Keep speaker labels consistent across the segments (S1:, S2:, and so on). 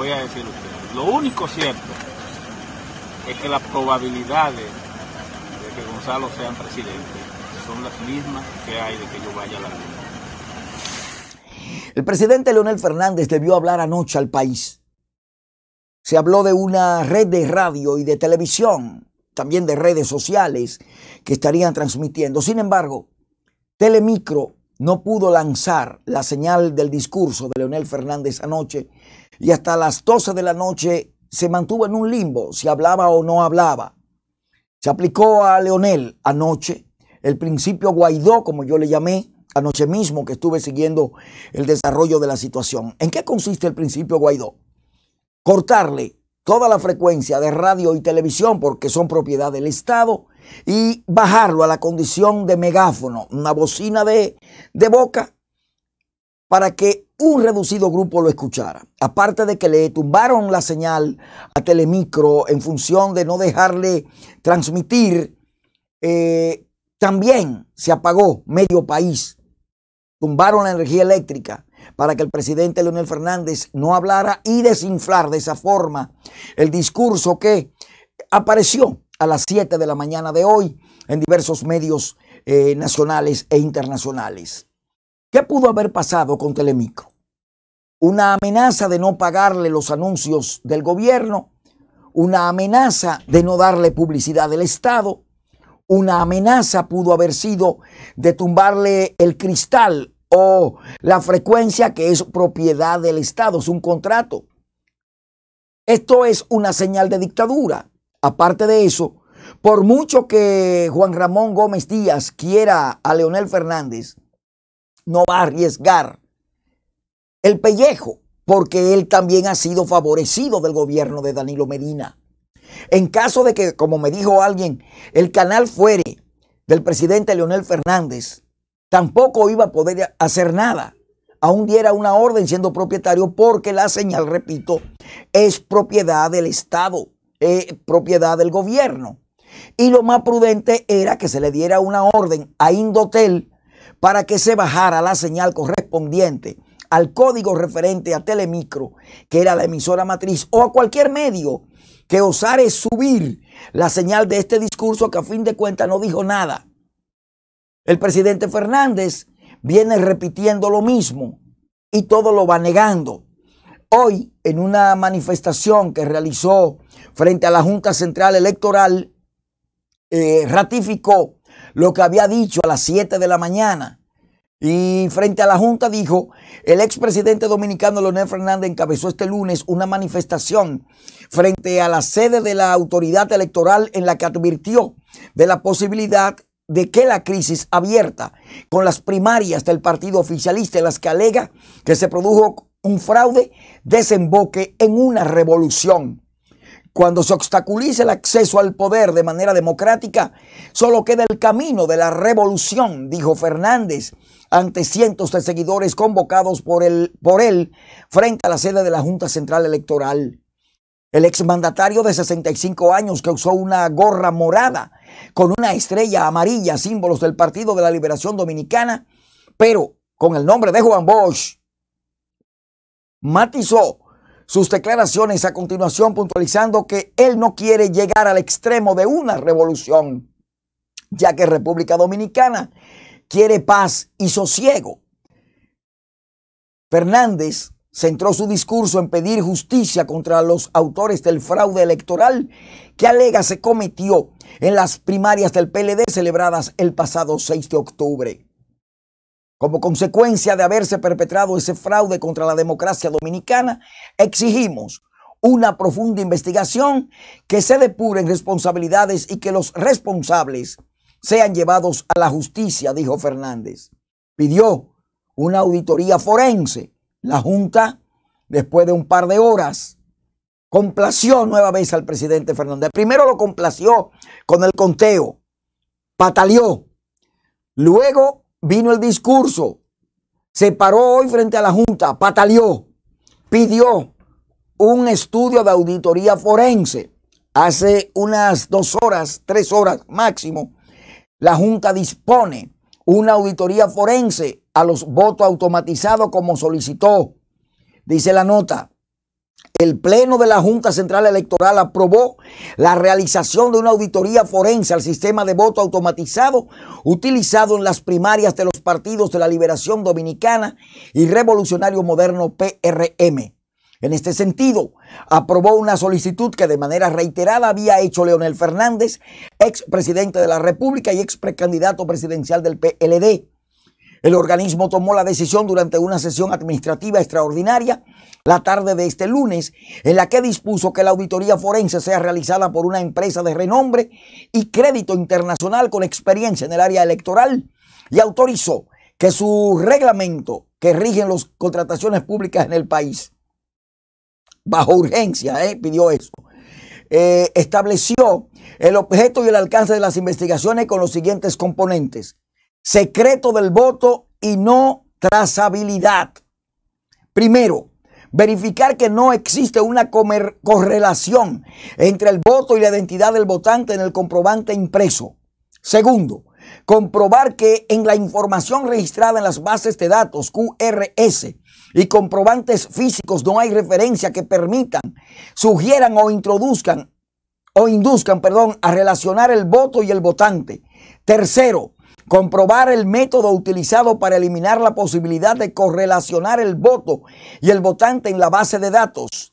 S1: voy a decir Lo único cierto es que las probabilidades de que Gonzalo sea presidente son las mismas que hay de que yo vaya a la luna. El presidente Leonel Fernández debió hablar anoche al país. Se habló de una red de radio y de televisión, también de redes sociales que estarían transmitiendo. Sin embargo, Telemicro no pudo lanzar la señal del discurso de Leonel Fernández anoche y hasta las 12 de la noche se mantuvo en un limbo si hablaba o no hablaba. Se aplicó a Leonel anoche el principio Guaidó, como yo le llamé, anoche mismo que estuve siguiendo el desarrollo de la situación. ¿En qué consiste el principio Guaidó? Cortarle toda la frecuencia de radio y televisión porque son propiedad del Estado y bajarlo a la condición de megáfono, una bocina de, boca para que un reducido grupo lo escuchara. Aparte de que le tumbaron la señal a Telemicro en función de no dejarle transmitir, eh, también se apagó medio país. Tumbaron la energía eléctrica para que el presidente Leonel Fernández no hablara y desinflar de esa forma el discurso que apareció a las 7 de la mañana de hoy en diversos medios eh, nacionales e internacionales. ¿Qué pudo haber pasado con Telemicro? Una amenaza de no pagarle los anuncios del gobierno, una amenaza de no darle publicidad del Estado, una amenaza pudo haber sido de tumbarle el cristal o la frecuencia que es propiedad del Estado, es un contrato. Esto es una señal de dictadura. Aparte de eso, por mucho que Juan Ramón Gómez Díaz quiera a Leonel Fernández, no va a arriesgar el pellejo, porque él también ha sido favorecido del gobierno de Danilo Medina. En caso de que, como me dijo alguien, el canal fuere del presidente Leonel Fernández, tampoco iba a poder hacer nada, aún diera una orden siendo propietario, porque la señal, repito, es propiedad del Estado, eh, propiedad del gobierno. Y lo más prudente era que se le diera una orden a Indotel para que se bajara la señal correspondiente al código referente a Telemicro, que era la emisora matriz, o a cualquier medio que osare subir la señal de este discurso que a fin de cuentas no dijo nada el presidente Fernández viene repitiendo lo mismo y todo lo va negando. Hoy, en una manifestación que realizó frente a la Junta Central Electoral, eh, ratificó lo que había dicho a las 7 de la mañana. Y frente a la Junta dijo, el expresidente dominicano Leonel Fernández encabezó este lunes una manifestación frente a la sede de la autoridad electoral en la que advirtió de la posibilidad de que la crisis abierta con las primarias del partido oficialista en las que alega que se produjo un fraude desemboque en una revolución. Cuando se obstaculice el acceso al poder de manera democrática, solo queda el camino de la revolución, dijo Fernández ante cientos de seguidores convocados por por él frente a la sede de la Junta Central Electoral. El exmandatario de 65 años que usó una gorra morada con una estrella amarilla, símbolos del Partido de la Liberación Dominicana, pero con el nombre de Juan Bosch. Matizó sus declaraciones a continuación puntualizando que él no quiere llegar al extremo de una revolución, ya que República Dominicana quiere paz y sosiego. Fernández centró su discurso en pedir justicia contra los autores del fraude electoral que alega se cometió en las primarias del PLD celebradas el pasado 6 de octubre. Como consecuencia de haberse perpetrado ese fraude contra la democracia dominicana, exigimos una profunda investigación que se depuren responsabilidades y que los responsables sean llevados a la justicia, dijo Fernández. Pidió una auditoría forense la Junta, después de un par de horas, complació nuevamente al presidente Fernández. Primero lo complació con el conteo, pataleó. Luego vino el discurso, se paró hoy frente a la Junta, pataleó, pidió un estudio de auditoría forense. Hace unas dos horas, tres horas máximo, la Junta dispone una auditoría forense a los votos automatizados como solicitó. Dice la nota. El Pleno de la Junta Central Electoral aprobó la realización de una auditoría forense al sistema de voto automatizado utilizado en las primarias de los partidos de la Liberación Dominicana y Revolucionario Moderno PRM. En este sentido, aprobó una solicitud que de manera reiterada había hecho Leonel Fernández, ex presidente de la República y ex precandidato presidencial del PLD el organismo tomó la decisión durante una sesión administrativa extraordinaria la tarde de este lunes, en la que dispuso que la auditoría forense sea realizada por una empresa de renombre y crédito internacional con experiencia en el área electoral y autorizó que su reglamento que rigen las contrataciones públicas en el país, bajo urgencia, eh, pidió eso, eh, estableció el objeto y el alcance de las investigaciones con los siguientes componentes secreto del voto y no trazabilidad. Primero, verificar que no existe una correlación entre el voto y la identidad del votante en el comprobante impreso. Segundo, comprobar que en la información registrada en las bases de datos QRS y comprobantes físicos no hay referencia que permitan, sugieran o introduzcan o induzcan, perdón, a relacionar el voto y el votante. Tercero, comprobar el método utilizado para eliminar la posibilidad de correlacionar el voto y el votante en la base de datos.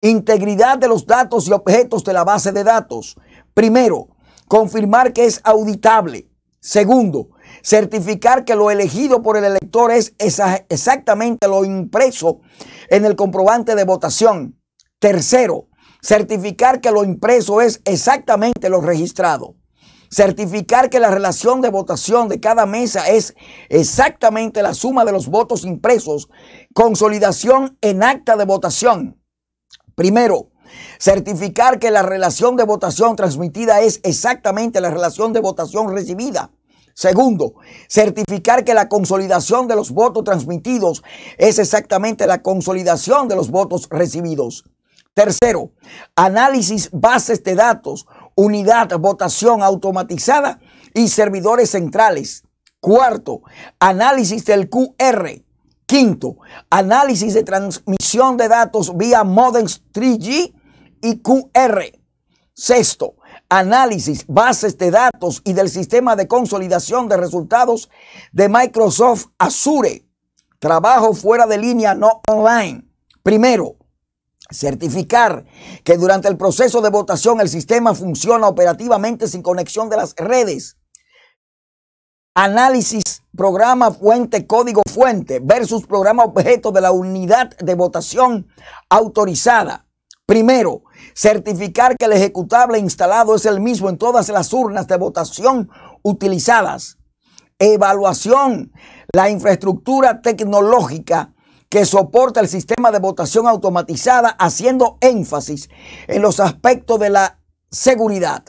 S1: Integridad de los datos y objetos de la base de datos. Primero, confirmar que es auditable. Segundo, certificar que lo elegido por el elector es exactamente lo impreso en el comprobante de votación. Tercero, certificar que lo impreso es exactamente lo registrado certificar que la relación de votación de cada mesa es exactamente la suma de los votos impresos, consolidación en acta de votación. Primero, certificar que la relación de votación transmitida es exactamente la relación de votación recibida. Segundo, certificar que la consolidación de los votos transmitidos es exactamente la consolidación de los votos recibidos. Tercero, análisis bases de datos unidad votación automatizada y servidores centrales. Cuarto, análisis del QR. Quinto, análisis de transmisión de datos vía modems 3G y QR. Sexto, análisis, bases de datos y del sistema de consolidación de resultados de Microsoft Azure. Trabajo fuera de línea, no online. Primero, Certificar que durante el proceso de votación el sistema funciona operativamente sin conexión de las redes. Análisis programa fuente código fuente versus programa objeto de la unidad de votación autorizada. Primero, certificar que el ejecutable instalado es el mismo en todas las urnas de votación utilizadas. Evaluación. La infraestructura tecnológica que soporta el sistema de votación automatizada, haciendo énfasis en los aspectos de la seguridad.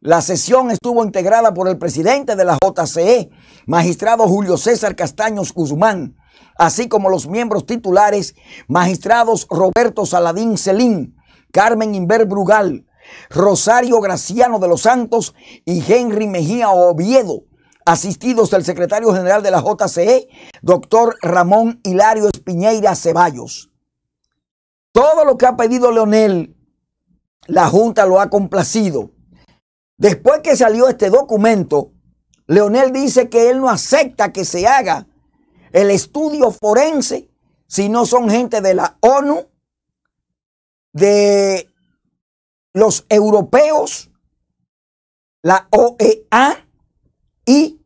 S1: La sesión estuvo integrada por el presidente de la JCE, magistrado Julio César Castaños Guzmán, así como los miembros titulares, magistrados Roberto Saladín Celín, Carmen Inver Brugal, Rosario Graciano de los Santos y Henry Mejía Oviedo, asistidos del secretario general de la JCE, doctor Ramón Hilario Espiñeira Ceballos. Todo lo que ha pedido Leonel, la Junta lo ha complacido. Después que salió este documento, Leonel dice que él no acepta que se haga el estudio forense si no son gente de la ONU, de los europeos, la OEA, y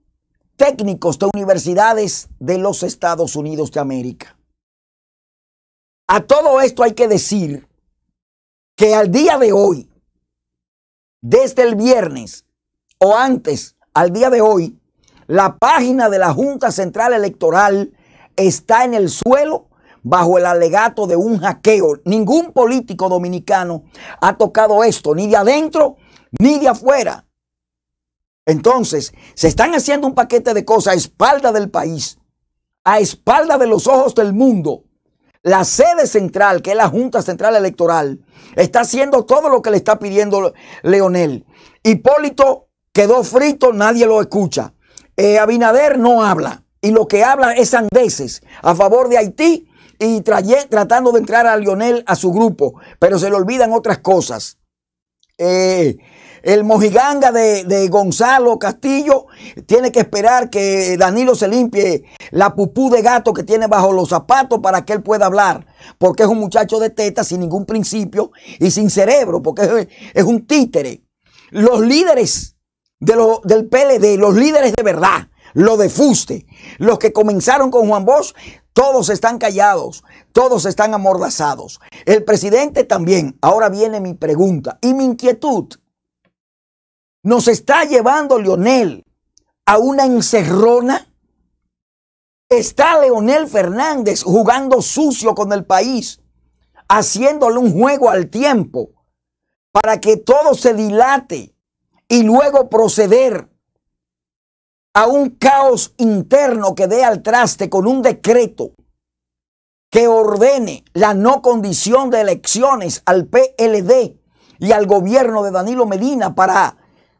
S1: técnicos de universidades de los Estados Unidos de América. A todo esto hay que decir que al día de hoy, desde el viernes o antes al día de hoy, la página de la Junta Central Electoral está en el suelo bajo el alegato de un hackeo. Ningún político dominicano ha tocado esto, ni de adentro ni de afuera. Entonces, se están haciendo un paquete de cosas a espalda del país, a espalda de los ojos del mundo. La sede central, que es la Junta Central Electoral, está haciendo todo lo que le está pidiendo Leonel. Hipólito quedó frito, nadie lo escucha. Eh, Abinader no habla. Y lo que habla es andeses a favor de Haití y tratando de entrar a Leonel, a su grupo. Pero se le olvidan otras cosas. Eh, el mojiganga de, Gonzalo Castillo tiene que esperar que Danilo se limpie la pupú de gato que tiene bajo los zapatos para que él pueda hablar. Porque es un muchacho de teta sin ningún principio y sin cerebro, porque es, un títere. Los líderes de del PLD, los líderes de verdad, los de fuste, los que comenzaron con Juan Bosch, todos están callados, todos están amordazados. El presidente también. Ahora viene mi pregunta y mi inquietud nos está llevando Leonel a una encerrona. Está Leonel Fernández jugando sucio con el país, haciéndole un juego al tiempo para que todo se dilate y luego proceder a un caos interno que dé al traste con un decreto que ordene la no condición de elecciones al PLD y al gobierno de Danilo Medina para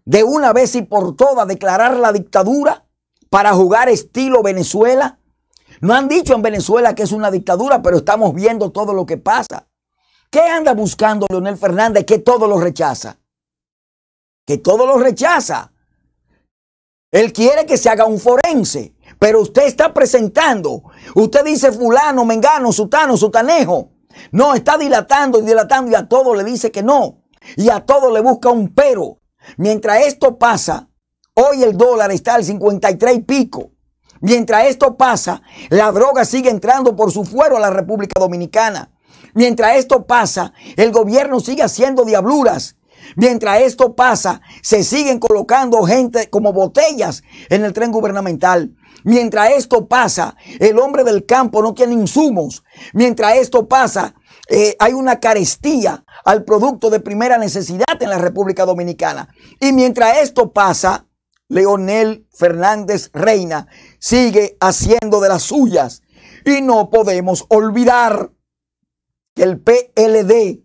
S1: de una vez y por todas declarar la dictadura para jugar estilo Venezuela. No han dicho en Venezuela que es una dictadura, pero estamos viendo todo lo que pasa. ¿Qué anda buscando Leonel Fernández que todo lo rechaza? Que todo lo rechaza. Él quiere que se haga un forense, pero usted está presentando. Usted dice fulano, mengano, sutano, sutanejo. No, está dilatando y dilatando y a todo le dice que no. Y a todo le busca un pero. Mientras esto pasa, hoy el dólar está al 53 y pico. Mientras esto pasa, la droga sigue entrando por su fuero a la República Dominicana. Mientras esto pasa, el gobierno sigue haciendo diabluras. Mientras esto pasa, se siguen colocando gente como botellas en el tren gubernamental. Mientras esto pasa, el hombre del campo no tiene insumos. Mientras esto pasa, eh, hay una carestía al producto de primera necesidad en la República Dominicana. Y mientras esto pasa, Leonel Fernández Reina sigue haciendo de las suyas. Y no podemos olvidar que el PLD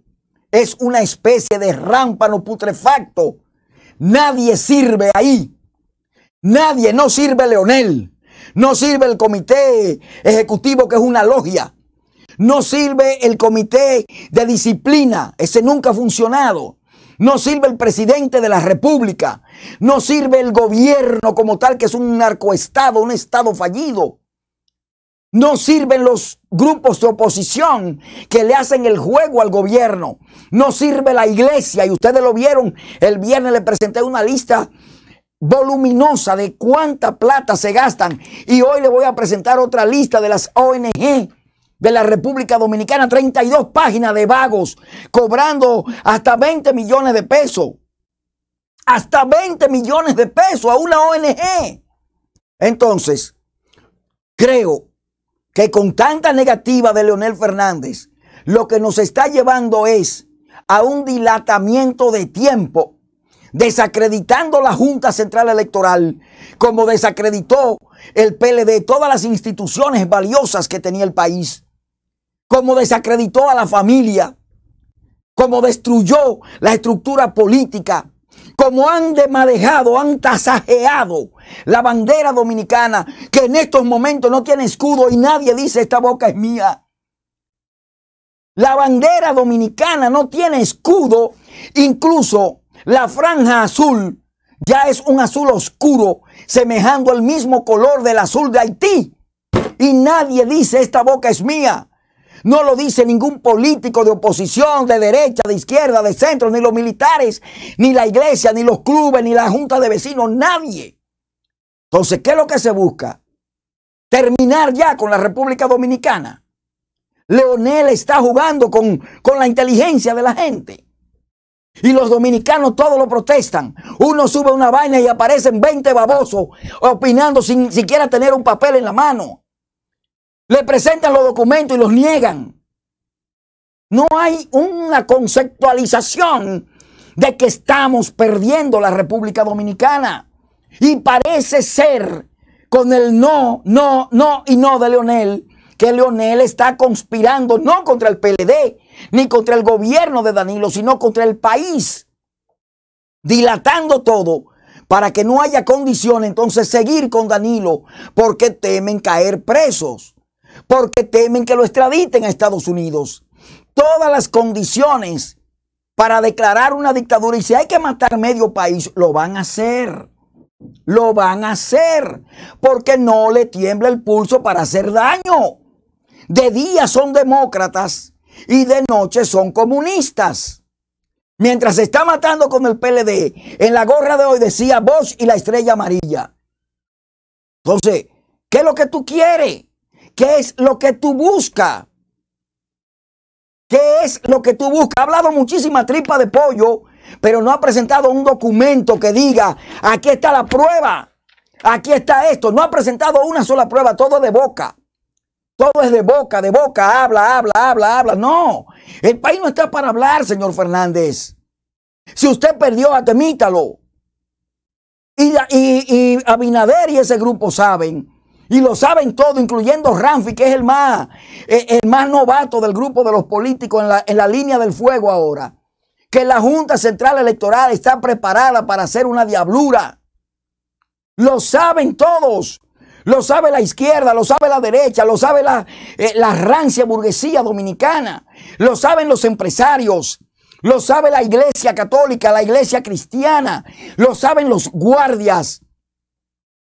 S1: es una especie de rámpano putrefacto. Nadie sirve ahí. Nadie, no sirve Leonel. No sirve el comité ejecutivo que es una logia. No sirve el comité de disciplina, ese nunca ha funcionado. No sirve el presidente de la República. No sirve el gobierno como tal, que es un narcoestado, un estado fallido. No sirven los grupos de oposición que le hacen el juego al gobierno. No sirve la iglesia. Y ustedes lo vieron, el viernes le presenté una lista voluminosa de cuánta plata se gastan. Y hoy le voy a presentar otra lista de las ONG de la República Dominicana, 32 páginas de vagos, cobrando hasta 20 millones de pesos. Hasta 20 millones de pesos a una ONG. Entonces, creo que con tanta negativa de Leonel Fernández, lo que nos está llevando es a un dilatamiento de tiempo, desacreditando la Junta Central Electoral, como desacreditó el PLD todas las instituciones valiosas que tenía el país como desacreditó a la familia, como destruyó la estructura política, como han desmadejado, han tasajeado la bandera dominicana, que en estos momentos no tiene escudo y nadie dice esta boca es mía. La bandera dominicana no tiene escudo, incluso la franja azul ya es un azul oscuro, semejando al mismo color del azul de Haití. Y nadie dice esta boca es mía. No lo dice ningún político de oposición, de derecha, de izquierda, de centro, ni los militares, ni la iglesia, ni los clubes, ni la junta de vecinos, nadie. Entonces, ¿qué es lo que se busca? Terminar ya con la República Dominicana. Leonel está jugando con, con la inteligencia de la gente. Y los dominicanos todos lo protestan. Uno sube una vaina y aparecen 20 babosos opinando sin siquiera tener un papel en la mano. Le presentan los documentos y los niegan. No hay una conceptualización de que estamos perdiendo la República Dominicana. Y parece ser con el no, no, no y no de Leonel, que Leonel está conspirando no contra el PLD, ni contra el gobierno de Danilo, sino contra el país, dilatando todo para que no haya condición entonces seguir con Danilo, porque temen caer presos porque temen que lo extraditen a Estados Unidos. Todas las condiciones para declarar una dictadura y si hay que matar medio país, lo van a hacer. Lo van a hacer porque no le tiembla el pulso para hacer daño. De día son demócratas y de noche son comunistas. Mientras se está matando con el PLD, en la gorra de hoy decía Bosch y la estrella amarilla. Entonces, ¿qué es lo que tú quieres? ¿Qué es lo que tú buscas? ¿Qué es lo que tú buscas? Ha hablado muchísima tripa de pollo, pero no ha presentado un documento que diga, aquí está la prueba, aquí está esto. No ha presentado una sola prueba, todo de boca. Todo es de boca, de boca, habla, habla, habla, habla. No, el país no está para hablar, señor Fernández. Si usted perdió, atemítalo. Y, y, y Abinader y ese grupo saben y lo saben todo, incluyendo Ramfi, que es el más, eh, el más novato del grupo de los políticos en la, línea del fuego ahora. Que la Junta Central Electoral está preparada para hacer una diablura. Lo saben todos. Lo sabe la izquierda, lo sabe la derecha, lo sabe la, eh, la, rancia burguesía dominicana, lo saben los empresarios, lo sabe la iglesia católica, la iglesia cristiana, lo saben los guardias,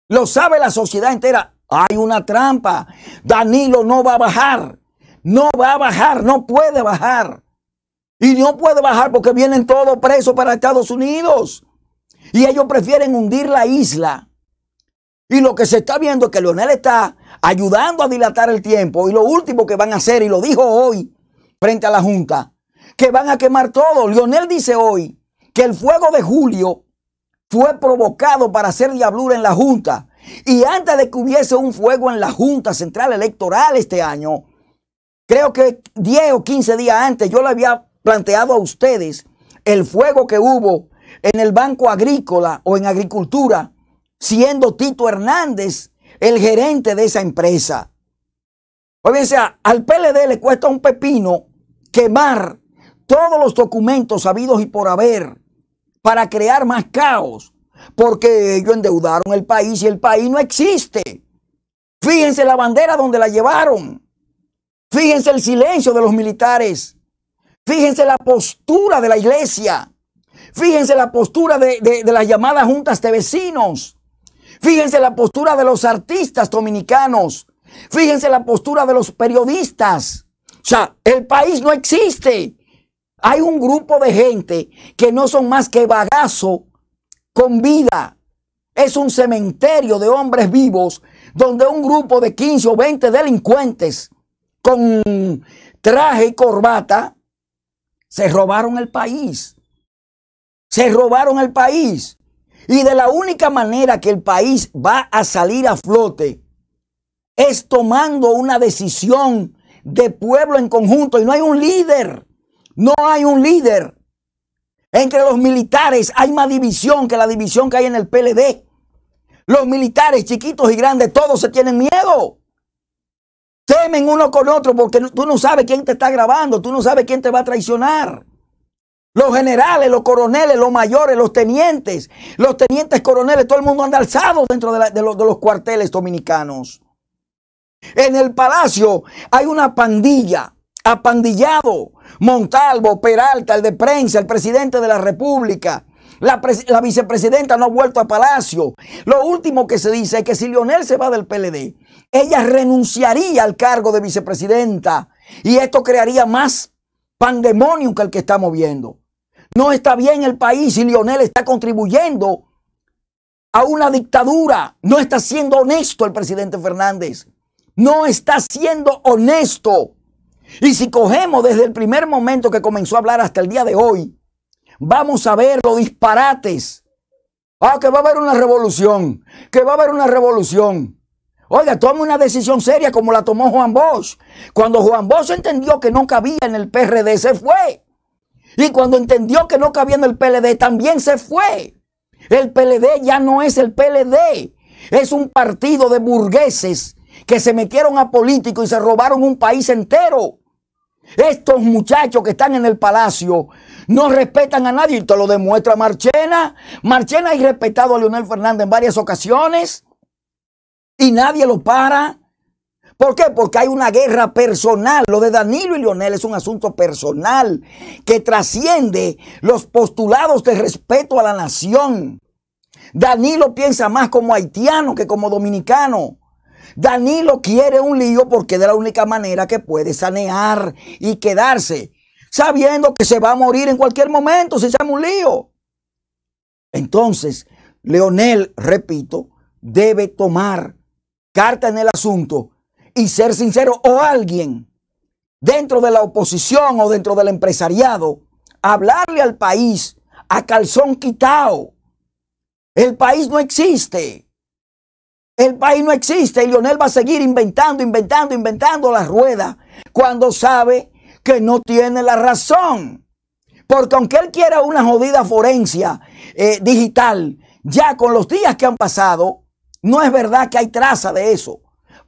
S1: lo sabe la sociedad entera. Hay una trampa. Danilo no va a bajar. No va a bajar. No puede bajar. Y no puede bajar porque vienen todos presos para Estados Unidos. Y ellos prefieren hundir la isla. Y lo que se está viendo es que Leonel está ayudando a dilatar el tiempo. Y lo último que van a hacer, y lo dijo hoy frente a la Junta, que van a quemar todo. Leonel dice hoy que el fuego de julio fue provocado para hacer diablura en la Junta. Y antes de que hubiese un fuego en la Junta Central Electoral este año, creo que 10 o 15 días antes yo le había planteado a ustedes el fuego que hubo en el Banco Agrícola o en Agricultura, siendo Tito Hernández el gerente de esa empresa. O bien, sea, al PLD le cuesta un pepino quemar todos los documentos habidos y por haber para crear más caos porque ellos endeudaron el país y el país no existe. Fíjense la bandera donde la llevaron. Fíjense el silencio de los militares. Fíjense la postura de la iglesia. Fíjense la postura de, las llamadas juntas de vecinos. Fíjense la postura de los artistas dominicanos. Fíjense la postura de los periodistas. O sea, el país no existe. Hay un grupo de gente que no son más que bagazo con vida. Es un cementerio de hombres vivos donde un grupo de 15 o 20 delincuentes con traje y corbata se robaron el país. Se robaron el país. Y de la única manera que el país va a salir a flote es tomando una decisión de pueblo en conjunto. Y no hay un líder. No hay un líder. Entre los militares hay más división que la división que hay en el PLD. Los militares, chiquitos y grandes, todos se tienen miedo. Temen uno con otro porque tú no sabes quién te está grabando, tú no sabes quién te va a traicionar. Los generales, los coroneles, los mayores, los tenientes, los tenientes coroneles, todo el mundo anda alzado dentro de, de los cuarteles dominicanos. En el palacio hay una pandilla apandillado. Montalvo, Peralta, el de prensa, el presidente de la República. La, vicepresidenta no ha vuelto a Palacio. Lo último que se dice es que si Lionel se va del PLD, ella renunciaría al cargo de vicepresidenta. Y esto crearía más pandemonio que el que estamos viendo. No está bien el país y Lionel está contribuyendo a una dictadura. No está siendo honesto el presidente Fernández. No está siendo honesto. Y si cogemos desde el primer momento que comenzó a hablar hasta el día de hoy, vamos a ver los disparates. Ah, que va a haber una revolución, que va a haber una revolución. Oiga, toma una decisión seria como la tomó Juan Bosch. Cuando Juan Bosch entendió que no cabía en el PRD, se fue. Y cuando entendió que no cabía en el PLD, también se fue. El PLD ya no es el PLD. Es un partido de burgueses que se metieron a políticos y se robaron un país entero. Estos muchachos que están en el palacio no respetan a nadie y te lo demuestra Marchena. Marchena ha irrespetado a Leonel Fernández en varias ocasiones y nadie lo para. ¿Por qué? Porque hay una guerra personal. Lo de Danilo y Leonel es un asunto personal que trasciende los postulados de respeto a la nación. Danilo piensa más como haitiano que como dominicano. Danilo quiere un lío porque de la única manera que puede sanear y quedarse, sabiendo que se va a morir en cualquier momento si se llama un lío. Entonces, Leonel, repito, debe tomar carta en el asunto y ser sincero o alguien dentro de la oposición o dentro del empresariado, hablarle al país a calzón quitado. El país no existe. El país no existe y Lionel va a seguir inventando, inventando, inventando la rueda cuando sabe que no tiene la razón. Porque aunque él quiera una jodida forencia eh, digital, ya con los días que han pasado, no es verdad que hay traza de eso,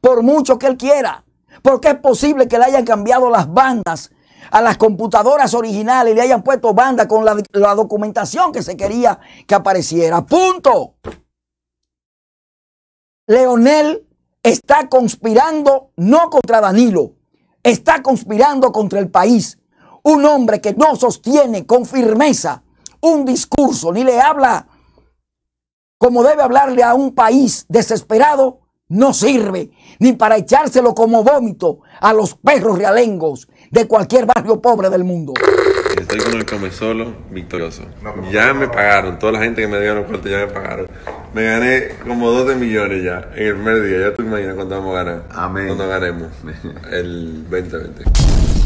S1: por mucho que él quiera. Porque es posible que le hayan cambiado las bandas a las computadoras originales y le hayan puesto banda con la documentación que se quería que apareciera. Punto. Leonel está conspirando no contra Danilo, está conspirando contra el país. Un hombre que no sostiene con firmeza un discurso, ni le habla como debe hablarle a un país desesperado, no sirve ni para echárselo como vómito a los perros realengos de cualquier barrio pobre del mundo. Estoy con el solo victorioso. Ya me pagaron, toda la gente que me dio los ya me pagaron. Me gané como 12 millones ya en el primer día. Ya tú imaginas cuánto vamos a ganar. Amén. Cuando ganemos el 2020.